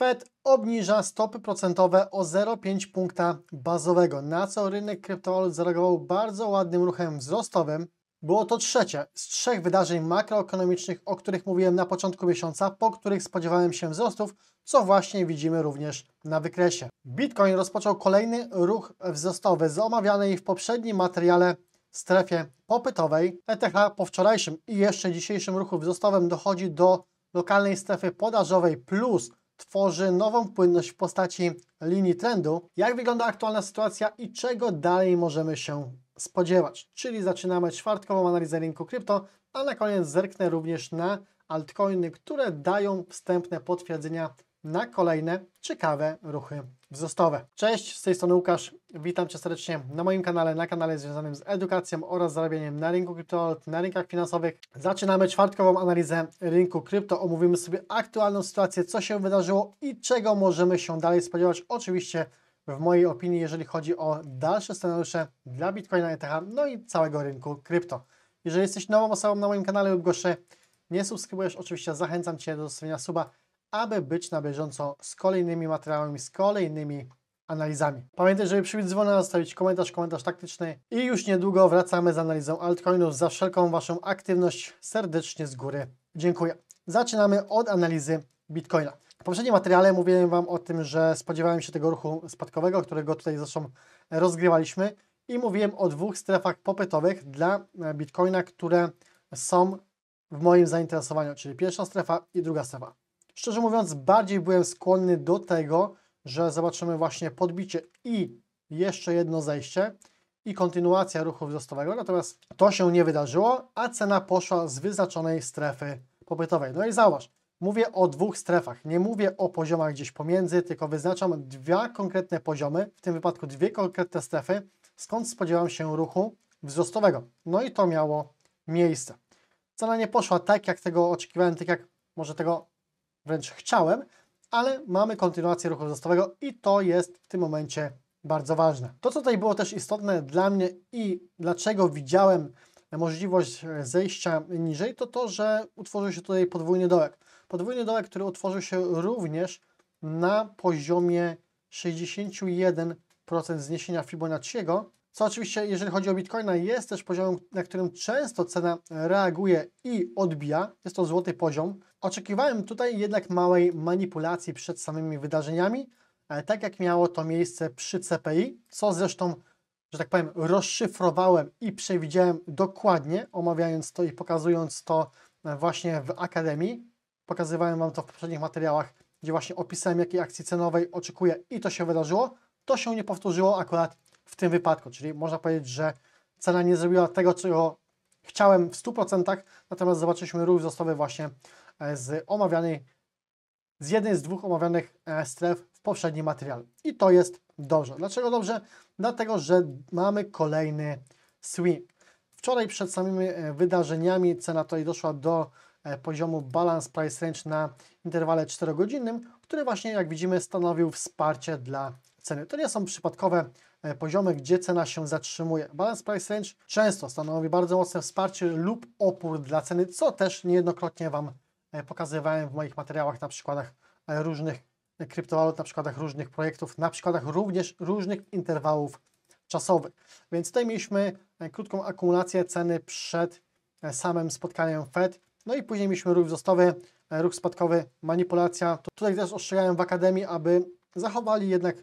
Fed obniża stopy procentowe o 0,5 punkta bazowego, na co rynek kryptowalut zareagował bardzo ładnym ruchem wzrostowym. Było to trzecie z trzech wydarzeń makroekonomicznych, o których mówiłem na początku miesiąca, po których spodziewałem się wzrostów, co właśnie widzimy również na wykresie. Bitcoin rozpoczął kolejny ruch wzrostowy z omawianej w poprzednim materiale strefie popytowej. ETH po wczorajszym i jeszcze dzisiejszym ruchu wzrostowym dochodzi do lokalnej strefy podażowej plus tworzy nową płynność w postaci linii trendu, jak wygląda aktualna sytuacja i czego dalej możemy się spodziewać. Czyli zaczynamy czwartkową analizę rynku krypto, a na koniec zerknę również na altcoiny, które dają wstępne potwierdzenia na kolejne ciekawe ruchy wzrostowe. Cześć, z tej strony Łukasz, witam Cię serdecznie na moim kanale, na kanale związanym z edukacją oraz zarabianiem na rynku kryptowalut, na rynkach finansowych. Zaczynamy czwartkową analizę rynku krypto, omówimy sobie aktualną sytuację, co się wydarzyło i czego możemy się dalej spodziewać. Oczywiście w mojej opinii, jeżeli chodzi o dalsze scenariusze dla Bitcoina, ETH, no i całego rynku krypto. Jeżeli jesteś nową osobą na moim kanale lub goście nie subskrybujesz, oczywiście zachęcam Cię do zostawienia suba aby być na bieżąco z kolejnymi materiałami, z kolejnymi analizami. Pamiętaj, żeby przybić dzwona, zostawić komentarz, komentarz taktyczny i już niedługo wracamy z analizą altcoinów. Za wszelką Waszą aktywność serdecznie z góry dziękuję. Zaczynamy od analizy Bitcoina. W poprzednim materiale mówiłem Wam o tym, że spodziewałem się tego ruchu spadkowego, którego tutaj zresztą rozgrywaliśmy i mówiłem o dwóch strefach popytowych dla Bitcoina, które są w moim zainteresowaniu, czyli pierwsza strefa i druga strefa. Szczerze mówiąc, bardziej byłem skłonny do tego, że zobaczymy właśnie podbicie i jeszcze jedno zejście i kontynuacja ruchu wzrostowego, natomiast to się nie wydarzyło, a cena poszła z wyznaczonej strefy popytowej. No i zauważ, mówię o dwóch strefach, nie mówię o poziomach gdzieś pomiędzy, tylko wyznaczam dwa konkretne poziomy, w tym wypadku dwie konkretne strefy, skąd spodziewam się ruchu wzrostowego. No i to miało miejsce. Cena nie poszła tak, jak tego oczekiwałem, tak jak może tego wręcz chciałem, ale mamy kontynuację ruchu wzrostowego i to jest w tym momencie bardzo ważne. To, co tutaj było też istotne dla mnie i dlaczego widziałem możliwość e, zejścia niżej, to to, że utworzył się tutaj podwójny dołek. Podwójny dołek, który utworzył się również na poziomie 61% zniesienia Fibonacciego, co oczywiście, jeżeli chodzi o Bitcoina, jest też poziomem, na którym często cena reaguje i odbija. Jest to złoty poziom. Oczekiwałem tutaj jednak małej manipulacji przed samymi wydarzeniami, e, tak jak miało to miejsce przy CPI, co zresztą, że tak powiem, rozszyfrowałem i przewidziałem dokładnie, omawiając to i pokazując to e, właśnie w Akademii. Pokazywałem Wam to w poprzednich materiałach, gdzie właśnie opisałem, jakiej akcji cenowej oczekuję i to się wydarzyło. To się nie powtórzyło akurat w tym wypadku, czyli można powiedzieć, że cena nie zrobiła tego, czego chciałem w 100%, natomiast zobaczyliśmy ruch wzrostowy właśnie e, z omawianej, z jednej z dwóch omawianych e, stref w poprzednim materiale. I to jest dobrze. Dlaczego dobrze? Dlatego, że mamy kolejny swing. Wczoraj przed samymi e, wydarzeniami cena tutaj doszła do poziomu balance price range na interwale 4-godzinnym, który właśnie jak widzimy stanowił wsparcie dla ceny. To nie są przypadkowe e, poziomy, gdzie cena się zatrzymuje. Balance Price Range często stanowi bardzo mocne wsparcie lub opór dla ceny, co też niejednokrotnie Wam e, pokazywałem w moich materiałach na przykładach e, różnych kryptowalut, na przykładach różnych projektów, na przykładach również różnych interwałów czasowych. Więc tutaj mieliśmy krótką akumulację ceny przed samym spotkaniem Fed, no i później mieliśmy ruch wzrostowy, ruch spadkowy, manipulacja. Tutaj też ostrzegałem w Akademii, aby zachowali jednak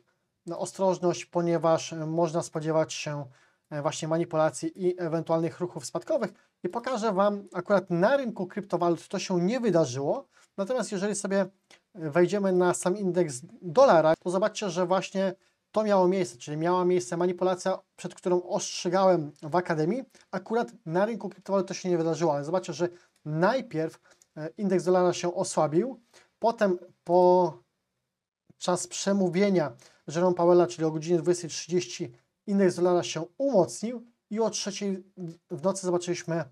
no, ostrożność, ponieważ e, można spodziewać się e, właśnie manipulacji i ewentualnych ruchów spadkowych. I pokażę Wam akurat na rynku kryptowalut to się nie wydarzyło. Natomiast jeżeli sobie e, wejdziemy na sam indeks dolara, to zobaczcie, że właśnie to miało miejsce, czyli miała miejsce manipulacja, przed którą ostrzegałem w Akademii. Akurat na rynku kryptowalut to się nie wydarzyło, ale zobaczcie, że najpierw indeks dolara się osłabił, potem po czas przemówienia Jerome Powella, czyli o godzinie 20.30 indeks dolara się umocnił i o trzeciej w nocy zobaczyliśmy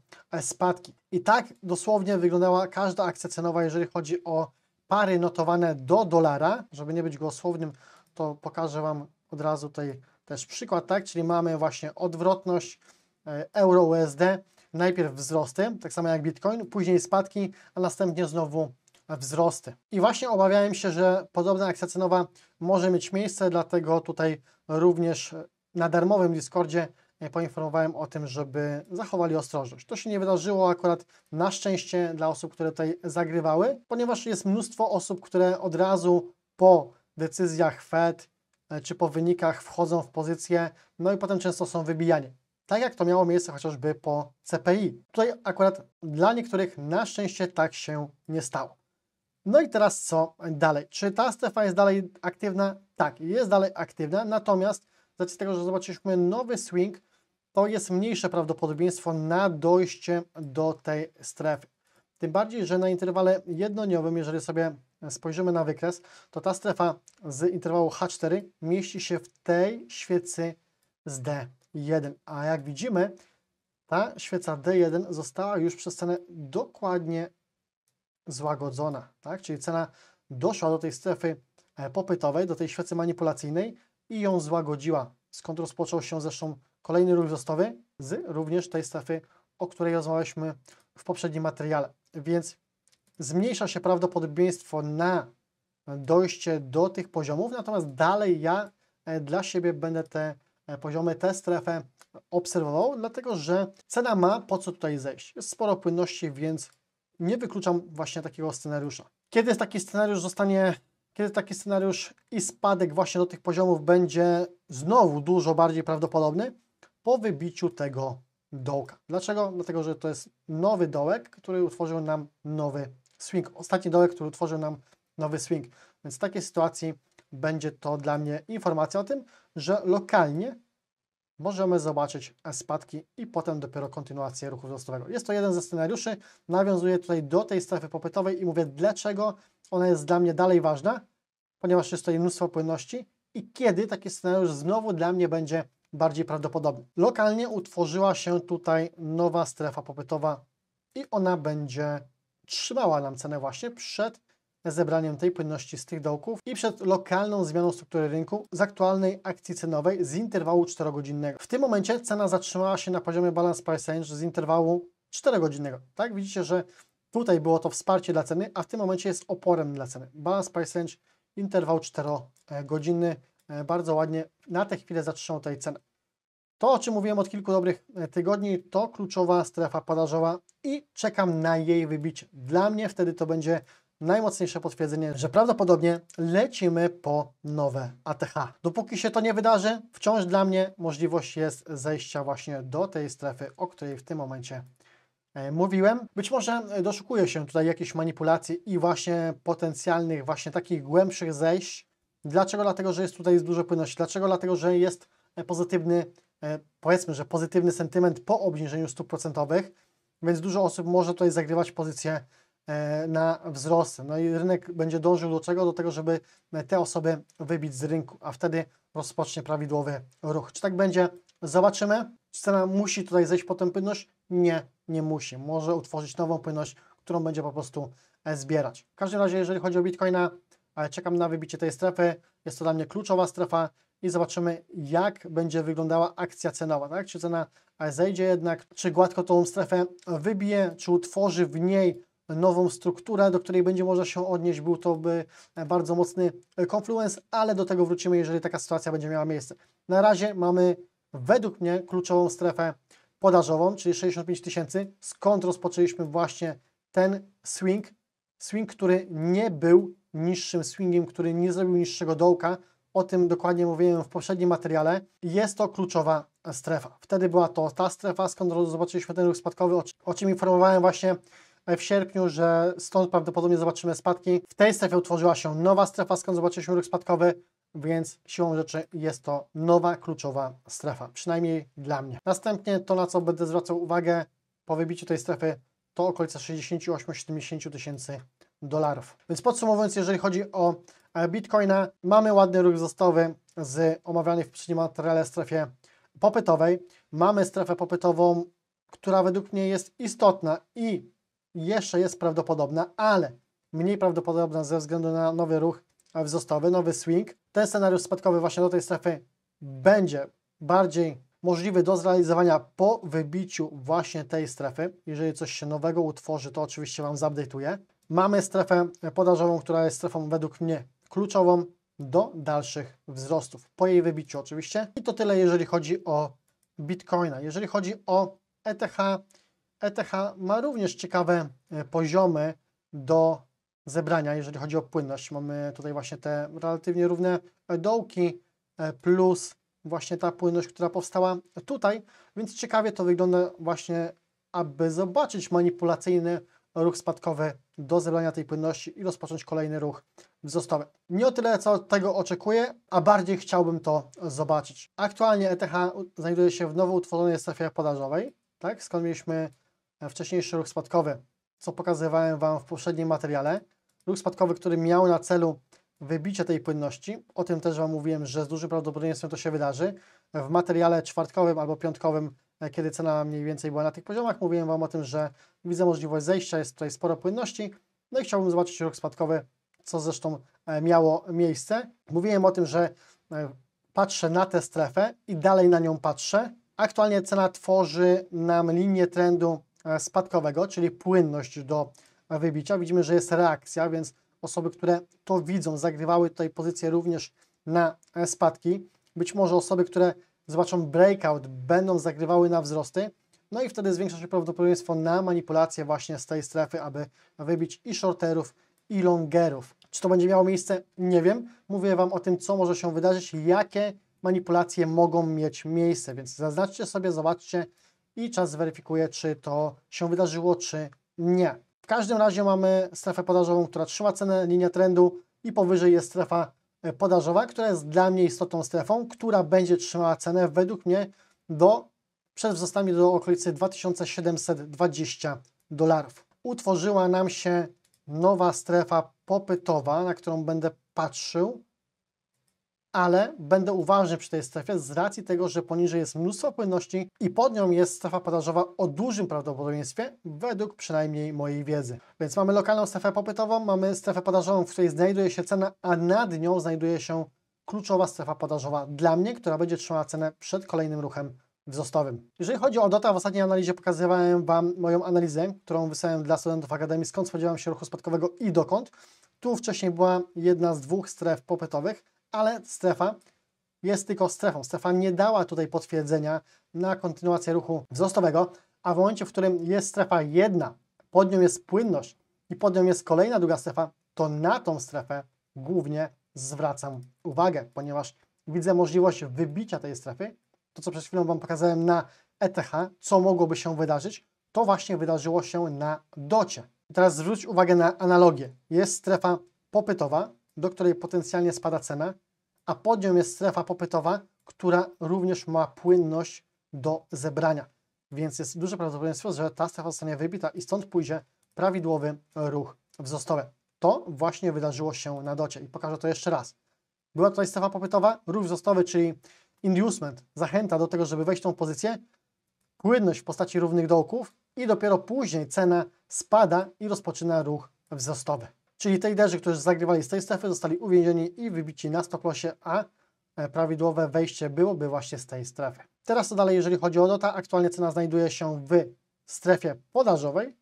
spadki. I tak dosłownie wyglądała każda akcja cenowa, jeżeli chodzi o pary notowane do dolara. Żeby nie być głosownym, to pokażę Wam od razu tutaj też przykład, tak? Czyli mamy właśnie odwrotność e, euro-USD, najpierw wzrosty, tak samo jak Bitcoin, później spadki, a następnie znowu wzrosty. I właśnie obawiałem się, że podobna akcja cenowa może mieć miejsce, dlatego tutaj również na darmowym Discordzie e, poinformowałem o tym, żeby zachowali ostrożność. To się nie wydarzyło akurat na szczęście dla osób, które tutaj zagrywały, ponieważ jest mnóstwo osób, które od razu po decyzjach Fed e, czy po wynikach wchodzą w pozycję, no i potem często są wybijani. Tak jak to miało miejsce chociażby po CPI. Tutaj akurat dla niektórych na szczęście tak się nie stało. No i teraz co dalej? Czy ta strefa jest dalej aktywna? Tak, jest dalej aktywna, natomiast z racji tego, że zobaczyliśmy nowy swing, to jest mniejsze prawdopodobieństwo na dojście do tej strefy. Tym bardziej, że na interwale jednodniowym, jeżeli sobie spojrzymy na wykres, to ta strefa z interwału H4 mieści się w tej świecy z D1. A jak widzimy, ta świeca D1 została już przez cenę dokładnie złagodzona, tak? Czyli cena doszła do tej strefy e, popytowej, do tej świecy manipulacyjnej i ją złagodziła, skąd rozpoczął się zresztą kolejny ruch wzrostowy z również tej strefy, o której rozmawialiśmy w poprzednim materiale. Więc zmniejsza się prawdopodobieństwo na dojście do tych poziomów, natomiast dalej ja e, dla siebie będę te e, poziomy, tę strefę obserwował, dlatego że cena ma po co tutaj zejść. Jest sporo płynności, więc nie wykluczam właśnie takiego scenariusza. Kiedy taki scenariusz zostanie, kiedy taki scenariusz i spadek właśnie do tych poziomów będzie znowu dużo bardziej prawdopodobny? Po wybiciu tego dołka. Dlaczego? Dlatego, że to jest nowy dołek, który utworzył nam nowy swing. Ostatni dołek, który utworzył nam nowy swing. Więc w takiej sytuacji będzie to dla mnie informacja o tym, że lokalnie możemy zobaczyć spadki i potem dopiero kontynuację ruchu wzrostowego. Jest to jeden ze scenariuszy. Nawiązuję tutaj do tej strefy popytowej i mówię, dlaczego ona jest dla mnie dalej ważna, ponieważ jest tutaj mnóstwo płynności i kiedy taki scenariusz znowu dla mnie będzie bardziej prawdopodobny. Lokalnie utworzyła się tutaj nowa strefa popytowa i ona będzie trzymała nam cenę właśnie przed zebraniem tej płynności z tych dołków i przed lokalną zmianą struktury rynku z aktualnej akcji cenowej z interwału 4-godzinnego. W tym momencie cena zatrzymała się na poziomie balance price range z interwału 4-godzinnego. Tak, widzicie, że tutaj było to wsparcie dla ceny, a w tym momencie jest oporem dla ceny. Balance price range, interwał 4-godzinny, e, bardzo ładnie na tę chwilę zatrzymał tej cenę. To, o czym mówiłem od kilku dobrych e, tygodni, to kluczowa strefa podażowa i czekam na jej wybicie. Dla mnie wtedy to będzie najmocniejsze potwierdzenie, że prawdopodobnie lecimy po nowe ATH. Dopóki się to nie wydarzy, wciąż dla mnie możliwość jest zejścia właśnie do tej strefy, o której w tym momencie e, mówiłem. Być może doszukuję się tutaj jakichś manipulacji i właśnie potencjalnych, właśnie takich głębszych zejść. Dlaczego? Dlatego, że jest tutaj dużo płynności. Dlaczego? Dlatego, że jest e, pozytywny, e, powiedzmy, że pozytywny sentyment po obniżeniu stóp procentowych, więc dużo osób może tutaj zagrywać pozycję E, na wzrosty. No i rynek będzie dążył do czego? Do tego, żeby te osoby wybić z rynku, a wtedy rozpocznie prawidłowy ruch. Czy tak będzie? Zobaczymy. Czy cena musi tutaj zejść po tę płynność? Nie, nie musi. Może utworzyć nową płynność, którą będzie po prostu e, zbierać. W każdym razie, jeżeli chodzi o Bitcoina, e, czekam na wybicie tej strefy. Jest to dla mnie kluczowa strefa i zobaczymy, jak będzie wyglądała akcja cenowa. Tak? Czy cena zejdzie jednak, czy gładko tą strefę wybije, czy utworzy w niej nową strukturę, do której będzie można się odnieść. Był to by e, bardzo mocny konfluens, ale do tego wrócimy, jeżeli taka sytuacja będzie miała miejsce. Na razie mamy według mnie kluczową strefę podażową, czyli 65 tysięcy, skąd rozpoczęliśmy właśnie ten swing. Swing, który nie był niższym swingiem, który nie zrobił niższego dołka. O tym dokładnie mówiłem w poprzednim materiale. Jest to kluczowa strefa. Wtedy była to ta strefa, skąd zobaczyliśmy ten ruch spadkowy, o czym informowałem właśnie w sierpniu, że stąd prawdopodobnie zobaczymy spadki. W tej strefie utworzyła się nowa strefa, skąd zobaczyliśmy ruch spadkowy, więc siłą rzeczy jest to nowa, kluczowa strefa, przynajmniej dla mnie. Następnie to, na co będę zwracał uwagę po wybiciu tej strefy, to okolica 68-70 tysięcy dolarów. Więc podsumowując, jeżeli chodzi o Bitcoina, mamy ładny ruch wzrostowy z omawianej w poprzednim materiale strefie popytowej. Mamy strefę popytową, która według mnie jest istotna i jeszcze jest prawdopodobna, ale mniej prawdopodobna ze względu na nowy ruch wzrostowy, nowy swing. Ten scenariusz spadkowy właśnie do tej strefy będzie bardziej możliwy do zrealizowania po wybiciu właśnie tej strefy. Jeżeli coś się nowego utworzy, to oczywiście Wam zupdate'uję. Mamy strefę podażową, która jest strefą według mnie kluczową do dalszych wzrostów, po jej wybiciu oczywiście. I to tyle, jeżeli chodzi o Bitcoina. Jeżeli chodzi o ETH, ETH ma również ciekawe e, poziomy do zebrania, jeżeli chodzi o płynność. Mamy tutaj właśnie te relatywnie równe dołki e, plus właśnie ta płynność, która powstała tutaj, więc ciekawie to wygląda właśnie, aby zobaczyć manipulacyjny ruch spadkowy do zebrania tej płynności i rozpocząć kolejny ruch wzrostowy. Nie o tyle, co tego oczekuję, a bardziej chciałbym to zobaczyć. Aktualnie ETH znajduje się w nowo utworzonej strefie podażowej, tak? skąd mieliśmy E, wcześniejszy ruch spadkowy, co pokazywałem Wam w poprzednim materiale. Ruch spadkowy, który miał na celu wybicie tej płynności. O tym też Wam mówiłem, że z dużym prawdopodobieństwem to się wydarzy. W materiale czwartkowym albo piątkowym, e, kiedy cena mniej więcej była na tych poziomach, mówiłem Wam o tym, że widzę możliwość zejścia, jest tutaj sporo płynności. No i chciałbym zobaczyć ruch spadkowy, co zresztą e, miało miejsce. Mówiłem o tym, że patrzę na tę strefę i dalej na nią patrzę. Aktualnie cena tworzy nam linię trendu E, spadkowego, czyli płynność do wybicia. Widzimy, że jest reakcja, więc osoby, które to widzą, zagrywały tutaj pozycję również na e, spadki. Być może osoby, które zobaczą breakout, będą zagrywały na wzrosty. No i wtedy zwiększa się prawdopodobieństwo na manipulację właśnie z tej strefy, aby wybić i shorterów, i longerów. Czy to będzie miało miejsce? Nie wiem. Mówię Wam o tym, co może się wydarzyć, jakie manipulacje mogą mieć miejsce, więc zaznaczcie sobie, zobaczcie, i czas zweryfikuje, czy to się wydarzyło, czy nie. W każdym razie mamy strefę podażową, która trzyma cenę, linię trendu i powyżej jest strefa e, podażowa, która jest dla mnie istotną strefą, która będzie trzymała cenę według mnie do, przed wzrostami do okolicy 2720 dolarów. Utworzyła nam się nowa strefa popytowa, na którą będę patrzył ale będę uważny przy tej strefie z racji tego, że poniżej jest mnóstwo płynności i pod nią jest strefa podażowa o dużym prawdopodobieństwie, według przynajmniej mojej wiedzy. Więc mamy lokalną strefę popytową, mamy strefę podażową, w której znajduje się cena, a nad nią znajduje się kluczowa strefa podażowa dla mnie, która będzie trzymała cenę przed kolejnym ruchem wzrostowym. Jeżeli chodzi o DOTA, w ostatniej analizie pokazywałem Wam moją analizę, którą wysłałem dla studentów Akademii, skąd spodziewałem się ruchu spadkowego i dokąd. Tu wcześniej była jedna z dwóch stref popytowych, ale strefa jest tylko strefą. Strefa nie dała tutaj potwierdzenia na kontynuację ruchu wzrostowego, a w momencie, w którym jest strefa jedna, pod nią jest płynność i pod nią jest kolejna druga strefa, to na tą strefę głównie zwracam uwagę, ponieważ widzę możliwość wybicia tej strefy. To, co przed chwilą Wam pokazałem na ETH, co mogłoby się wydarzyć, to właśnie wydarzyło się na docie. teraz zwróć uwagę na analogię. Jest strefa popytowa, do której potencjalnie spada cena, a pod nią jest strefa popytowa, która również ma płynność do zebrania. Więc jest duże prawdopodobieństwo, że ta strefa zostanie wybita i stąd pójdzie prawidłowy ruch wzrostowy. To właśnie wydarzyło się na docie i pokażę to jeszcze raz. Była tutaj strefa popytowa, ruch wzrostowy, czyli inducement, zachęta do tego, żeby wejść w tą pozycję, płynność w postaci równych dołków i dopiero później cena spada i rozpoczyna ruch wzrostowy. Czyli te liderzy, którzy zagrywali z tej strefy, zostali uwięzieni i wybici na stoplosie, a e, prawidłowe wejście byłoby właśnie z tej strefy. Teraz co dalej, jeżeli chodzi o DOTA, aktualnie cena znajduje się w strefie podażowej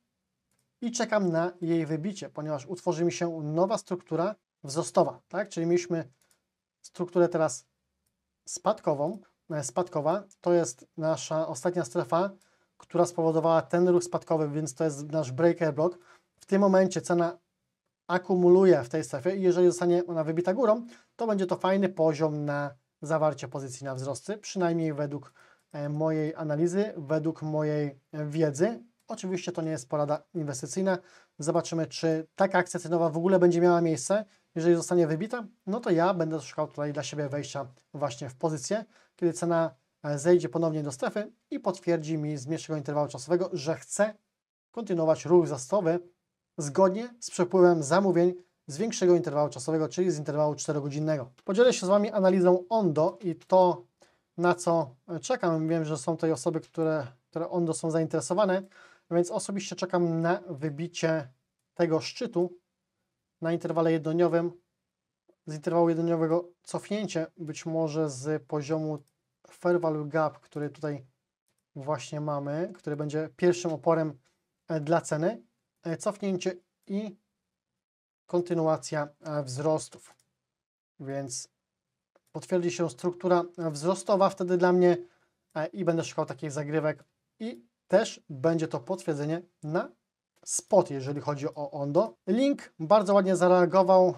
i czekam na jej wybicie, ponieważ utworzy mi się nowa struktura wzrostowa, tak? Czyli mieliśmy strukturę teraz spadkową, e, spadkowa, to jest nasza ostatnia strefa, która spowodowała ten ruch spadkowy, więc to jest nasz breaker block. W tym momencie cena akumuluje w tej strefie i jeżeli zostanie ona wybita górą, to będzie to fajny poziom na zawarcie pozycji na wzrosty, przynajmniej według e, mojej analizy, według mojej wiedzy. Oczywiście to nie jest porada inwestycyjna. Zobaczymy, czy taka akcja cenowa w ogóle będzie miała miejsce. Jeżeli zostanie wybita, no to ja będę szukał tutaj dla siebie wejścia właśnie w pozycję, kiedy cena e, zejdzie ponownie do strefy i potwierdzi mi z mniejszego interwału czasowego, że chcę kontynuować ruch zastowy zgodnie z przepływem zamówień z większego interwału czasowego, czyli z interwału 4-godzinnego. Podzielę się z Wami analizą ONDO i to, na co e, czekam. Wiem, że są tutaj osoby, które, które ONDO są zainteresowane, więc osobiście czekam na wybicie tego szczytu na interwale jednodniowym. Z interwału jednodniowego cofnięcie, być może z poziomu fair value gap, który tutaj właśnie mamy, który będzie pierwszym oporem e, dla ceny E, cofnięcie i kontynuacja e, wzrostów. Więc potwierdzi się struktura wzrostowa wtedy dla mnie e, i będę szukał takich zagrywek i też będzie to potwierdzenie na spot, jeżeli chodzi o Ondo. Link bardzo ładnie zareagował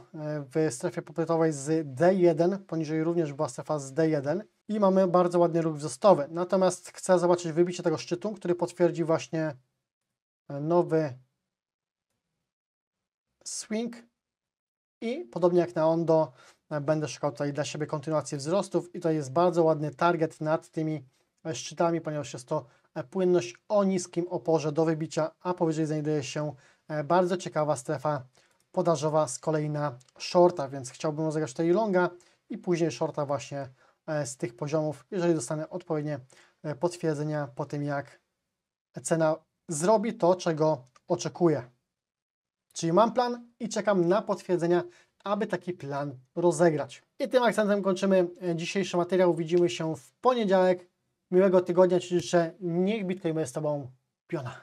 w strefie popytowej z D1, poniżej również była strefa z D1 i mamy bardzo ładny ruch wzrostowy. Natomiast chcę zobaczyć wybicie tego szczytu, który potwierdzi właśnie nowy swing i podobnie jak na ondo e, będę szukał tutaj dla siebie kontynuacji wzrostów i to jest bardzo ładny target nad tymi e, szczytami, ponieważ jest to e, płynność o niskim oporze do wybicia, a powyżej znajduje się bardzo ciekawa strefa podażowa z kolei na shorta, więc chciałbym rozegrać tutaj longa i później shorta właśnie z tych poziomów, jeżeli dostanę odpowiednie potwierdzenia po tym, jak cena zrobi to, czego oczekuję. Czyli mam plan i czekam na potwierdzenia, aby taki plan rozegrać. I tym akcentem kończymy e, dzisiejszy materiał. Widzimy się w poniedziałek. Miłego tygodnia Ci życzę. Niech Bitcoin jest z Tobą piona.